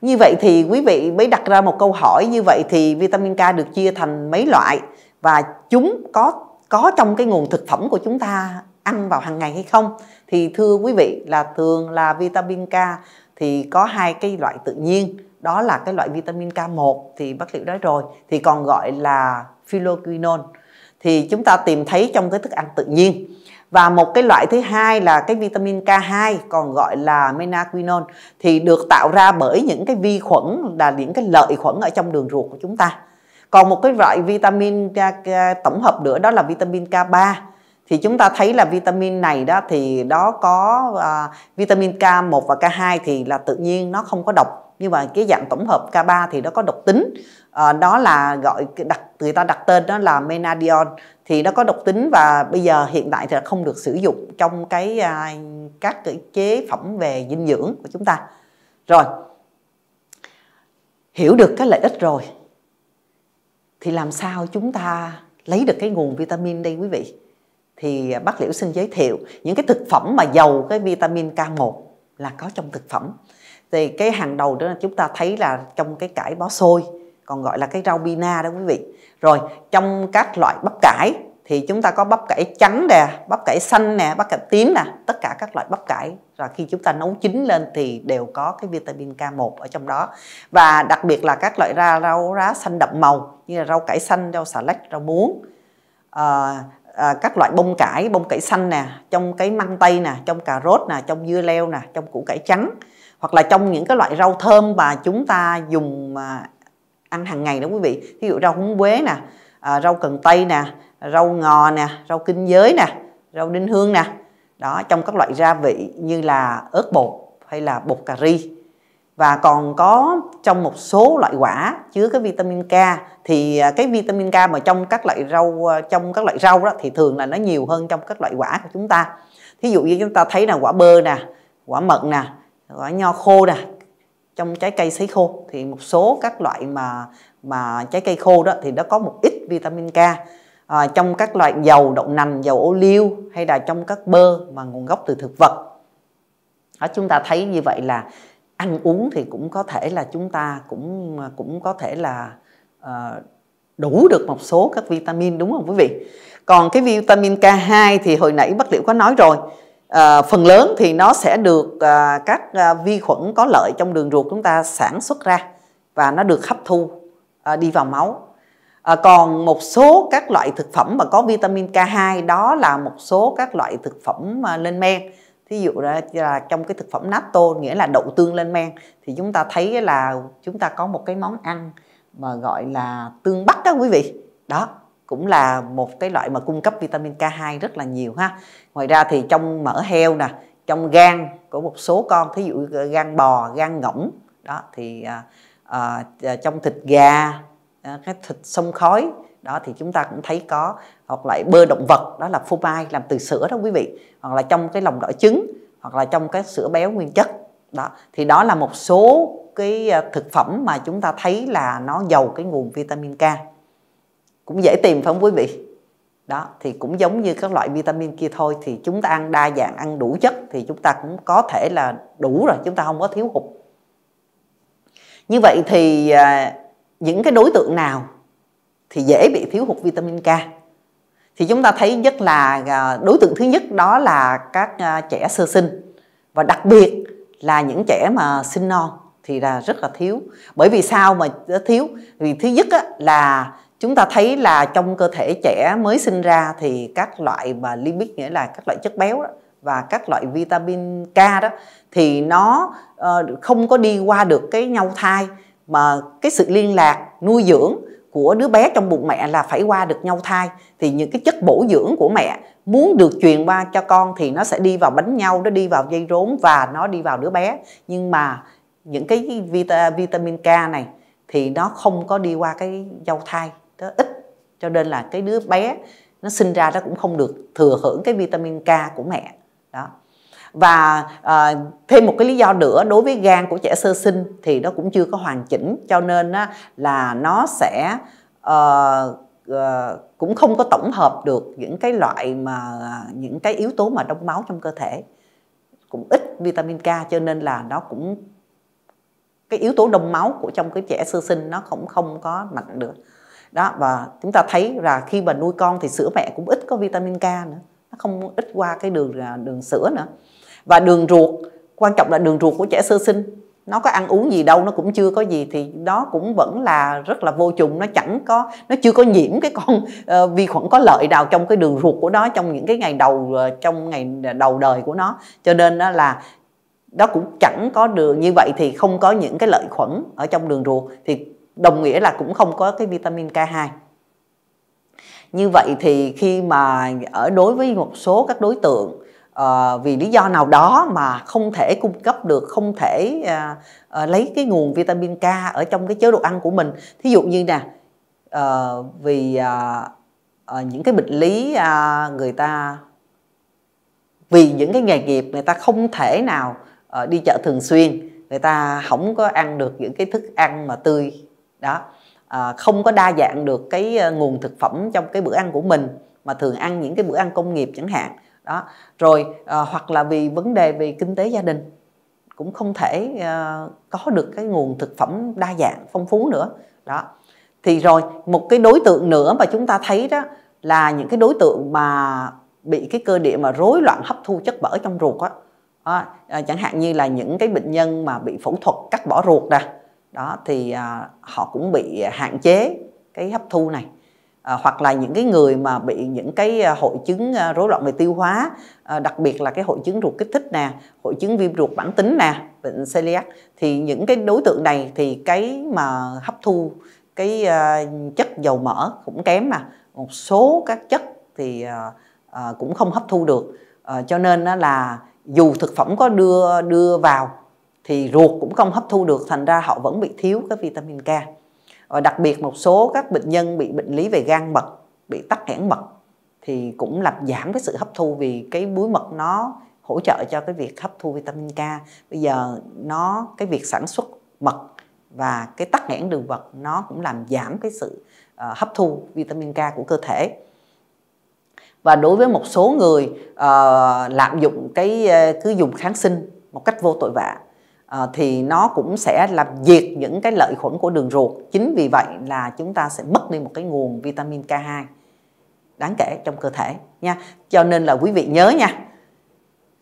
như vậy thì quý vị mới đặt ra một câu hỏi như vậy thì vitamin K được chia thành mấy loại và chúng có có trong cái nguồn thực phẩm của chúng ta ăn vào hàng ngày hay không thì thưa quý vị là thường là vitamin K thì có hai cái loại tự nhiên đó là cái loại vitamin K1 thì bác liệu nói rồi thì còn gọi là phylloquinone thì chúng ta tìm thấy trong cái thức ăn tự nhiên và một cái loại thứ hai là cái vitamin K2 còn gọi là menaquinol thì được tạo ra bởi những cái vi khuẩn là những cái lợi khuẩn ở trong đường ruột của chúng ta còn một cái loại vitamin tổng hợp nữa đó là vitamin K3 thì chúng ta thấy là vitamin này đó thì đó có à, vitamin K1 và K2 thì là tự nhiên nó không có độc nhưng mà cái dạng tổng hợp K3 thì nó có độc tính à, đó là gọi đặt người ta đặt tên đó là menadiol thì nó có độc tính và bây giờ hiện tại thì không được sử dụng trong cái à, các cái chế phẩm về dinh dưỡng của chúng ta rồi hiểu được cái lợi ích rồi thì làm sao chúng ta lấy được cái nguồn vitamin đây quý vị thì bác liễu xin giới thiệu những cái thực phẩm mà giàu cái vitamin K1 là có trong thực phẩm thì cái hàng đầu đó là chúng ta thấy là trong cái cải bó xôi còn gọi là cái rau bina đó quý vị rồi trong các loại bắp cải thì chúng ta có bắp cải trắng nè bắp cải xanh nè bắp cải tím nè tất cả các loại bắp cải và khi chúng ta nấu chín lên thì đều có cái vitamin K1 ở trong đó và đặc biệt là các loại ra rau lá xanh đậm màu như là rau cải xanh rau xà lách rau muống à, à, các loại bông cải bông cải xanh nè trong cái măng tây nè trong cà rốt nè trong dưa leo nè trong củ cải trắng hoặc là trong những cái loại rau thơm mà chúng ta dùng ăn hàng ngày đó quý vị ví dụ rau húng quế nè à, rau cần tây nè rau ngò nè rau kinh giới nè rau đinh hương nè đó trong các loại gia vị như là ớt bột hay là bột cà ri và còn có trong một số loại quả chứa cái vitamin K thì à, cái vitamin K mà trong các loại rau à, trong các loại rau đó thì thường là nó nhiều hơn trong các loại quả của chúng ta thí dụ như chúng ta thấy là quả bơ nè quả mận nè quả nho khô nè trong trái cây sấy khô thì một số các loại mà mà trái cây khô đó thì nó có một ít vitamin K à, trong các loại dầu đậu nành dầu ô liu hay là trong các bơ mà nguồn gốc từ thực vật đó, chúng ta thấy như vậy là ăn uống thì cũng có thể là chúng ta cũng cũng có thể là uh, đủ được một số các vitamin đúng không quý vị còn cái vitamin K2 thì hồi nãy bác liệu có nói rồi à, phần lớn thì nó sẽ được à, các à, vi khuẩn có lợi trong đường ruột chúng ta sản xuất ra và nó được hấp thu à, đi vào máu à, còn một số các loại thực phẩm mà có vitamin K2 đó là một số các loại thực phẩm à, lên men thí dụ là, là trong cái thực phẩm natto nghĩa là đậu tương lên men thì chúng ta thấy là chúng ta có một cái món ăn mà gọi là tương bắc đó quý vị đó cũng là một cái loại mà cung cấp vitamin K2 rất là nhiều ha ngoài ra thì trong mỡ heo nè trong gan của một số con thí dụ gan bò gan ngỗng đó thì à, à, à, trong thịt gà à, cái thịt sông khói đó thì chúng ta cũng thấy có hoặc lại bơ động vật đó là phô mai làm từ sữa đó quý vị hoặc là trong cái lòng đỏ trứng hoặc là trong cái sữa béo nguyên chất đó thì đó là một số cái à, thực phẩm mà chúng ta thấy là nó giàu cái nguồn vitamin K cũng dễ tìm phải không quý vị đó thì cũng giống như các loại vitamin kia thôi thì chúng ta ăn đa dạng ăn đủ chất thì chúng ta cũng có thể là đủ rồi chúng ta không có thiếu hụt như vậy thì à, những cái đối tượng nào thì dễ bị thiếu hụt vitamin K thì chúng ta thấy nhất là à, đối tượng thứ nhất đó là các à, trẻ sơ sinh và đặc biệt là những trẻ mà sinh non thì là rất là thiếu bởi vì sao mà thiếu vì thứ nhất là chúng ta thấy là trong cơ thể trẻ mới sinh ra thì các loại mà lipid nghĩa là các loại chất béo đó, và các loại vitamin K đó thì nó uh, không có đi qua được cái nhau thai mà cái sự liên lạc nuôi dưỡng của đứa bé trong bụng mẹ là phải qua được nhau thai thì những cái chất bổ dưỡng của mẹ muốn được truyền qua cho con thì nó sẽ đi vào bánh nhau nó đi vào dây rốn và nó đi vào đứa bé nhưng mà những cái vitamin K này thì nó không có đi qua cái giao thai nó ít cho nên là cái đứa bé nó sinh ra nó cũng không được thừa hưởng cái vitamin K của mẹ đó và à, thêm một cái lý do nữa đối với gan của trẻ sơ sinh thì nó cũng chưa có hoàn chỉnh cho nên á, là nó sẽ à, à, cũng không có tổng hợp được những cái loại mà những cái yếu tố mà đông máu trong cơ thể cũng ít vitamin K cho nên là nó cũng cái yếu tố đông máu của trong cái trẻ sơ sinh nó cũng không có mạnh được đó và chúng ta thấy là khi mà nuôi con thì sữa mẹ cũng ít có vitamin K nữa nó không ít qua cái đường à, đường sữa nữa và đường ruột quan trọng là đường ruột của trẻ sơ sinh nó có ăn uống gì đâu nó cũng chưa có gì thì đó cũng vẫn là rất là vô trùng nó chẳng có nó chưa có nhiễm cái con uh, vi khuẩn có lợi nào trong cái đường ruột của nó trong những cái ngày đầu ờ, trong ngày đầu đời của nó cho nên đó là đó cũng chẳng có đường như vậy thì không có những cái lợi khuẩn ở trong đường ruột thì đồng nghĩa là cũng không có cái vitamin K2 như vậy thì khi mà ở đối với một số các đối tượng uh, vì lý do nào đó mà không thể cung cấp được không thể uh, uh, lấy cái nguồn vitamin K ở trong cái chế độ ăn của mình thí dụ như nè uh, vì uh, uh, những cái bệnh lý uh, người ta vì những cái nghề nghiệp người ta không thể nào uh, đi chợ thường xuyên người ta không có ăn được những cái thức ăn mà tươi đó à, không có đa dạng được cái ờ, nguồn thực phẩm trong cái bữa ăn của mình mà thường ăn những cái bữa ăn công nghiệp chẳng hạn đó rồi à, hoặc là vì vấn đề về kinh tế gia đình cũng không thể uh, có được cái nguồn thực phẩm đa dạng phong phú nữa đó thì rồi một cái đối tượng nữa mà chúng ta thấy đó là những cái đối tượng mà bị cái cơ địa mà rối loạn hấp thu chất bở trong ruột á à, chẳng hạn như là những cái bệnh nhân mà bị phẫu thuật cắt bỏ ruột nè đó thì à, họ cũng bị hạn chế cái hấp thu này à, hoặc là những cái người mà bị những cái à, hội chứng à, rối loạn về tiêu hóa à, đặc biệt là cái hội chứng ruột kích thích nè hội chứng viêm ruột bản tính nè bệnh celiac thì những cái đối tượng này thì cái mà hấp thu cái à, chất dầu mỡ cũng kém mà một số các chất thì à, à, cũng không hấp thu được à, cho nên là dù thực phẩm có đưa đưa vào thì ruột cũng không hấp thu được thành ra họ vẫn bị thiếu cái vitamin K và đặc biệt một số các bệnh nhân bị bệnh lý về gan mật bị tắc nghẽn mật thì cũng làm giảm cái sự hấp thu vì cái muối mật nó hỗ trợ cho cái việc hấp thu vitamin K bây giờ nó cái việc sản xuất mật và cái tắc nghẽn đường vật nó cũng làm giảm cái sự uh, hấp thu vitamin K của cơ thể và đối với một số người uh, lạm dụng cái uh, cứ dùng kháng sinh một cách vô tội vạ Ờ, thì nó cũng sẽ làm diệt những cái lợi khuẩn của đường ruột chính vì vậy là chúng ta sẽ mất đi một cái nguồn vitamin K2 đáng kể trong cơ thể nha cho nên là quý vị nhớ nha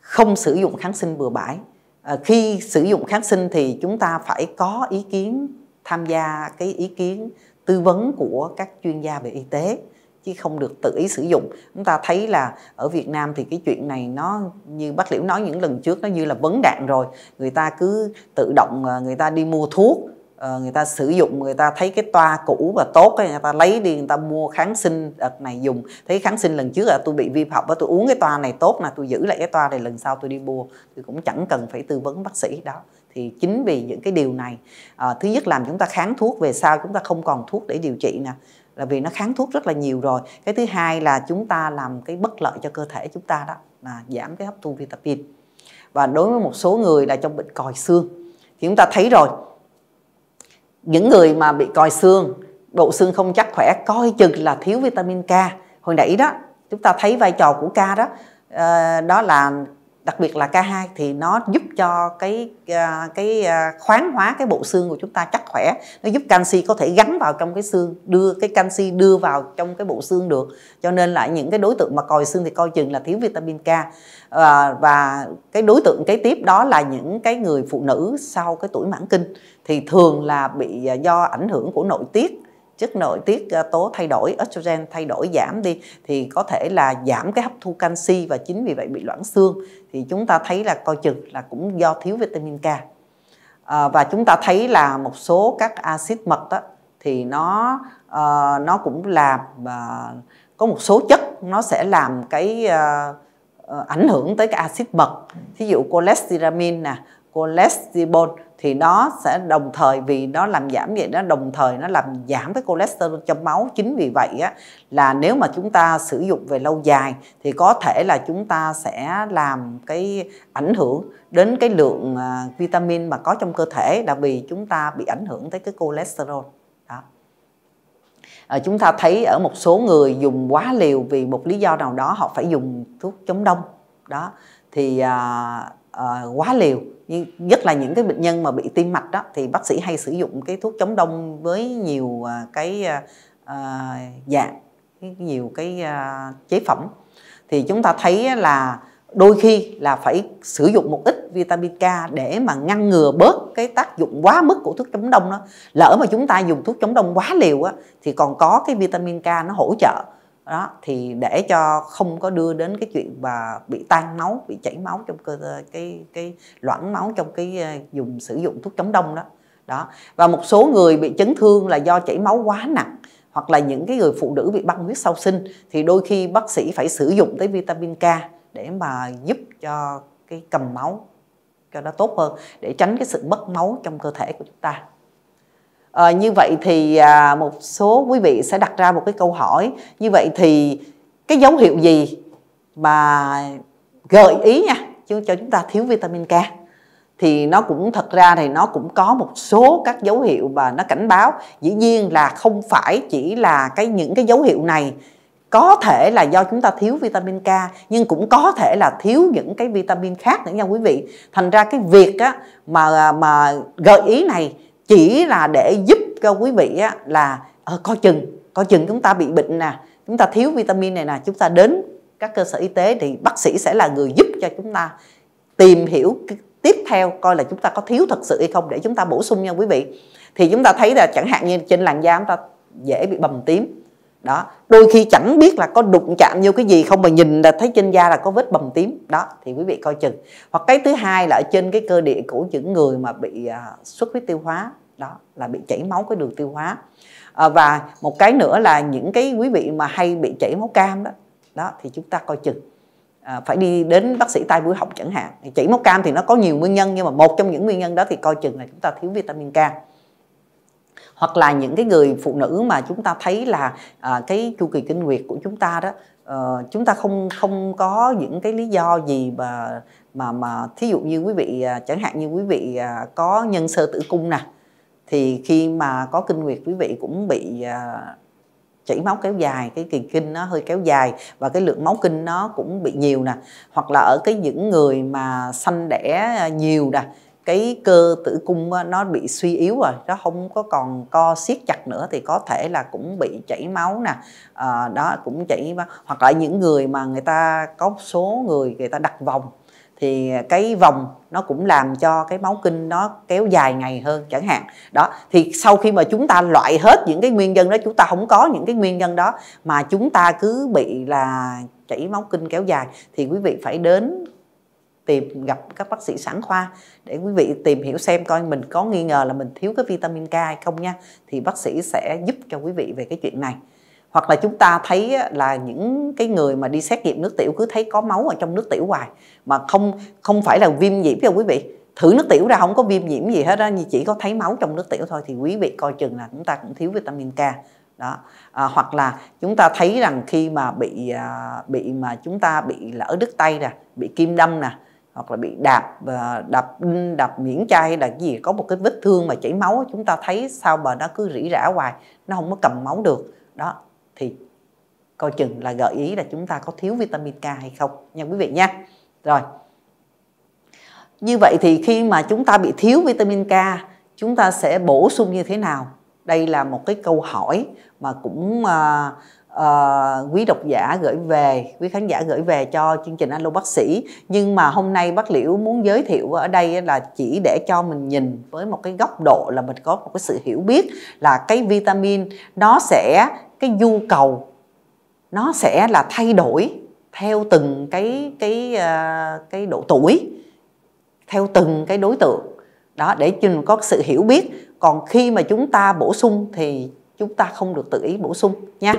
không sử dụng kháng sinh bừa bãi à, khi sử dụng kháng sinh thì chúng ta phải có ý kiến tham gia cái ý kiến tư vấn của các chuyên gia về y tế chứ không được tự ý sử dụng chúng ta thấy là ở Việt Nam thì cái chuyện này nó như bác Liễu nói những lần trước nó như là vấn đạn rồi người ta cứ tự động ờ, người ta đi mua thuốc ờ, người ta sử dụng người ta thấy cái toa cũ và tốt cái người ta lấy đi người ta mua kháng sinh đợt này dùng thấy kháng sinh lần trước là tôi bị viêm họng và tôi uống cái toa này tốt là tôi giữ lại cái toa này lần sau tôi đi mua thì cũng chẳng cần phải tư vấn bác sĩ đó thì chính vì những cái điều này à, thứ nhất làm chúng ta kháng thuốc về sau chúng ta không còn thuốc để điều trị nè là vì nó kháng thuốc rất là nhiều rồi cái thứ hai là chúng ta làm cái bất lợi cho cơ thể chúng ta đó là giảm cái hấp thu vitamin và đối với một số người là trong bệnh còi xương thì chúng ta thấy rồi những người mà bị còi xương độ xương không chắc khỏe coi chừng là thiếu vitamin K hồi nãy đó chúng ta thấy vai trò của K đó ờ, đó là đặc biệt là K2 thì nó giúp cho cái ờ, cái ờ, khoáng hóa cái bộ xương của chúng ta chắc khỏe nó giúp canxi có thể gắn vào trong cái xương đưa cái canxi đưa vào trong cái bộ xương được cho nên lại những cái đối tượng mà còi xương thì coi chừng là thiếu vitamin K ờ, và cái đối tượng kế tiếp đó là những cái người phụ nữ sau cái tuổi mãn kinh thì thường là bị do ảnh hưởng của nội tiết chất nội tiết à, tố thay đổi estrogen thay đổi giảm đi thì có thể là giảm cái hấp thu canxi và chính vì vậy bị loãng xương thì chúng ta thấy là coi chừng là cũng do thiếu vitamin K à, và chúng ta thấy là một số các axit mật đó, thì nó uh, nó cũng làm uh, có một số chất nó sẽ làm cái uh, uh, ảnh hưởng tới cái axit mật thí dụ cholestyramine nè cholesterol thì nó sẽ đồng thời vì nó làm giảm vậy nó đồng thời nó làm giảm cái cholesterol trong máu chính vì vậy á, là nếu mà chúng ta sử dụng về lâu dài thì có thể là chúng ta sẽ làm cái ảnh hưởng đến cái lượng à, vitamin mà có trong cơ thể là vì chúng ta bị ảnh hưởng tới cái cholesterol đó à, chúng ta thấy ở một số người dùng quá liều vì một lý do nào đó họ phải dùng thuốc chống đông đó thì à, à, quá liều nhưng nhất là những cái bệnh nhân mà bị tim mạch đó thì bác sĩ hay sử dụng cái thuốc chống đông với nhiều à, cái uh, dạng nhiều cái uh, chế phẩm thì chúng ta thấy là đôi khi là phải sử dụng một ít vitamin K để mà ngăn ngừa bớt cái tác dụng quá mức của thuốc chống đông đó lỡ mà chúng ta dùng thuốc chống đông quá liều á, thì còn có cái vitamin K nó hỗ trợ đó thì để cho không có đưa đến cái chuyện và bị tan máu bị chảy máu trong cơ cái cái loãng máu trong cái ờ, dùng sử dụng thuốc chống đông đó đó và một số người bị chấn thương là do chảy máu quá nặng hoặc là những cái người phụ nữ bị băng huyết sau sinh thì đôi khi bác sĩ phải sử dụng tới vitamin K để mà giúp cho cái cầm máu cho nó tốt hơn để tránh cái sự mất máu trong cơ thể của chúng ta À, như vậy thì à, một số quý vị sẽ đặt ra một cái câu hỏi như vậy thì cái dấu hiệu gì mà gợi ý nha chứ cho chúng ta thiếu vitamin K thì nó cũng thật ra thì nó cũng có một số các dấu hiệu mà nó cảnh báo dĩ nhiên là không phải chỉ là cái những cái dấu hiệu này có thể là do chúng ta thiếu vitamin K nhưng cũng có thể là thiếu những cái vitamin khác nữa nha quý vị thành ra cái việc á, mà à, mà gợi ý này chỉ là để giúp cho quý vị á, là à, coi chừng coi chừng chúng ta bị bệnh nè chúng ta thiếu vitamin này nè chúng ta đến các cơ sở y tế thì bác sĩ sẽ là người giúp cho chúng ta tìm hiểu tiếp theo coi là chúng ta có thiếu thật sự hay không để chúng ta bổ sung nha quý vị thì chúng ta thấy là chẳng hạn như trên làn da chúng ta dễ bị bầm tím đó đôi khi chẳng biết là có đụng chạm vô cái gì không mà nhìn là thấy trên da là có vết bầm tím đó thì quý vị coi chừng hoặc cái thứ hai là ở trên cái cơ địa của những người mà bị à, xuất huyết tiêu hóa đó là bị chảy máu cái đường tiêu hóa à, và một cái nữa là những cái quý vị mà hay bị chảy máu cam đó đó thì chúng ta coi chừng à, phải đi đến bác sĩ tai mũi họng chẳng hạn chảy máu cam thì nó có nhiều nguyên nhân nhưng mà một trong những nguyên nhân đó thì coi chừng là chúng ta thiếu vitamin K hoặc là những cái người phụ nữ mà chúng ta thấy là à, cái chu kỳ kinh nguyệt của chúng ta đó uh, chúng ta không không có những cái lý do gì mà mà mà thí dụ như quý vị à, chẳng hạn như quý vị à, có nhân sơ tử cung nè thì khi mà có kinh nguyệt quý vị cũng bị à, chảy máu kéo dài cái kỳ kinh nó hơi kéo dài và cái lượng máu kinh nó cũng bị nhiều nè hoặc là ở cái những người mà sanh đẻ à, nhiều nè cái cơ tử cung nó bị suy yếu rồi nó không có còn co siết chặt nữa thì có thể là cũng bị chảy máu nè à, đó cũng chảy máu. hoặc là những người mà người ta có số người người ta đặt vòng thì cái vòng nó cũng làm cho cái máu kinh nó kéo dài ngày hơn chẳng hạn đó thì sau khi mà chúng ta loại hết những cái nguyên nhân đó chúng ta không có những cái nguyên nhân đó mà chúng ta cứ bị là chảy máu kinh kéo dài thì quý vị phải đến tìm gặp các bác sĩ sản khoa để quý vị tìm hiểu xem coi mình có nghi ngờ là mình thiếu cái vitamin K hay không nha thì bác sĩ sẽ giúp cho quý vị về cái chuyện này hoặc là chúng ta thấy là những cái người mà đi xét nghiệm nước tiểu cứ thấy có máu ở trong nước tiểu hoài mà không không phải là viêm nhiễm đâu quý vị thử nước tiểu ra không có viêm nhiễm gì hết á như chỉ có thấy máu trong nước tiểu thôi thì quý vị coi chừng là chúng ta cũng thiếu vitamin K đó à, hoặc là chúng ta thấy rằng khi mà bị à, bị mà chúng ta bị lỡ đứt tay nè bị kim đâm nè hoặc là bị đạp ờ, đập đập miễn chai hay là gì có một cái vết thương mà chảy máu chúng ta thấy sao mà nó cứ rỉ rả hoài nó không có cầm máu được đó thì coi chừng là gợi ý là chúng ta có thiếu vitamin K hay không nha quý vị nha rồi như vậy thì khi mà chúng ta bị thiếu vitamin K chúng ta sẽ bổ sung như thế nào đây là một cái câu hỏi mà cũng ờ, uh, quý độc giả gửi về quý khán giả gửi về cho chương trình alo bác sĩ nhưng mà hôm nay bác liễu muốn giới thiệu ở đây là chỉ để cho mình nhìn với một cái góc độ là mình có một cái sự hiểu biết là cái vitamin nó sẽ cái nhu cầu nó sẽ là thay đổi theo từng cái cái uh, cái độ tuổi theo từng cái đối tượng đó để mình có sự hiểu biết còn khi mà chúng ta bổ sung thì chúng ta không được tự ý bổ sung nha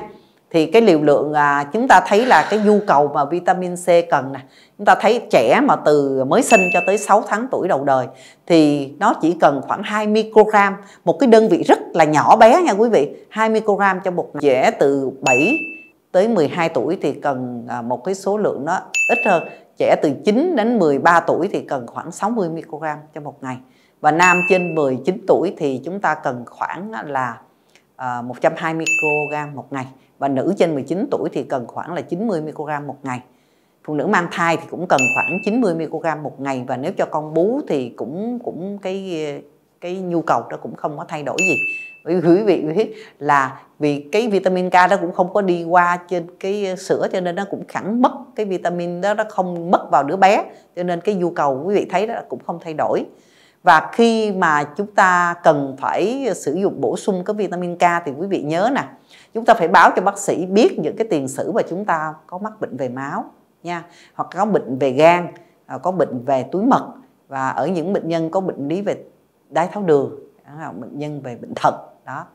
thì cái liều lượng à, chúng ta thấy là cái nhu cầu mà vitamin C cần nè chúng ta thấy trẻ mà từ mới sinh cho tới 6 tháng tuổi đầu đời thì nó chỉ cần khoảng 2 microgram một cái đơn vị rất là nhỏ bé nha quý vị 2 microgram cho một trẻ từ 7 tới 12 tuổi thì cần à, một cái số lượng nó ít hơn trẻ từ 9 đến 13 tuổi thì cần khoảng 60 microgram cho một ngày và nam trên 19 tuổi thì chúng ta cần khoảng là 120 à, microgram một ngày và nữ trên 19 tuổi thì cần khoảng là 90 microgram một ngày phụ nữ mang thai thì cũng cần khoảng 90 microgram một ngày và nếu cho con bú thì cũng cũng cái cái nhu cầu đó cũng không có thay đổi gì bởi vì quý vị biết là vì cái vitamin K đó cũng không có đi qua trên cái sữa cho nên nó cũng khẳng mất cái vitamin đó nó không mất vào đứa bé cho nên cái nhu cầu quý vị thấy đó cũng không thay đổi và khi mà chúng ta cần phải sử dụng bổ sung cái vitamin K thì quý vị nhớ nè chúng ta phải báo cho bác sĩ biết những cái tiền sử mà chúng ta có mắc bệnh về máu nha hoặc có bệnh về gan à, có bệnh về túi mật và ở những bệnh nhân có bệnh lý về đái tháo đường bệnh nhân về bệnh thận đó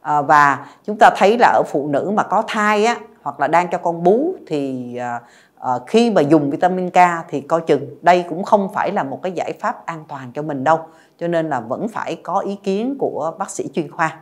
à, và chúng ta thấy là ở phụ nữ mà có thai á hoặc là đang cho con bú thì à, Ờ, khi mà dùng vitamin K thì coi chừng đây cũng không phải là một cái giải pháp an toàn cho mình đâu cho nên là vẫn phải có ý kiến của bác sĩ chuyên khoa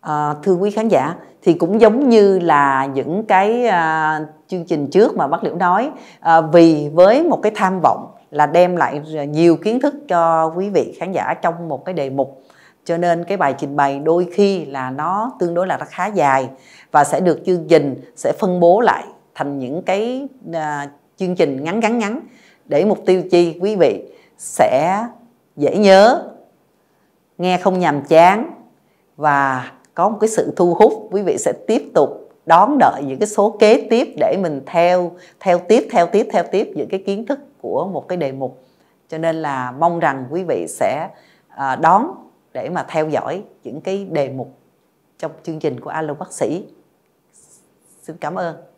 à, thưa quý khán giả thì cũng giống như là những cái à, chương trình trước mà bác liễu nói à, vì với một cái tham vọng là đem lại nhiều kiến thức cho quý vị khán giả trong một cái đề mục cho nên cái bài trình bày đôi khi là nó tương đối là nó khá dài và sẽ được chương trình sẽ phân bố lại thành những cái à, chương trình ngắn ngắn ngắn để mục tiêu chi quý vị sẽ dễ nhớ nghe không nhàm chán và có một cái sự thu hút quý vị sẽ tiếp tục đón đợi những cái số kế tiếp để mình theo theo tiếp theo tiếp theo tiếp những cái kiến thức của một cái đề mục cho nên là mong rằng quý vị sẽ à, đón để mà theo dõi những cái đề mục trong chương trình của alo bác sĩ xin cảm ơn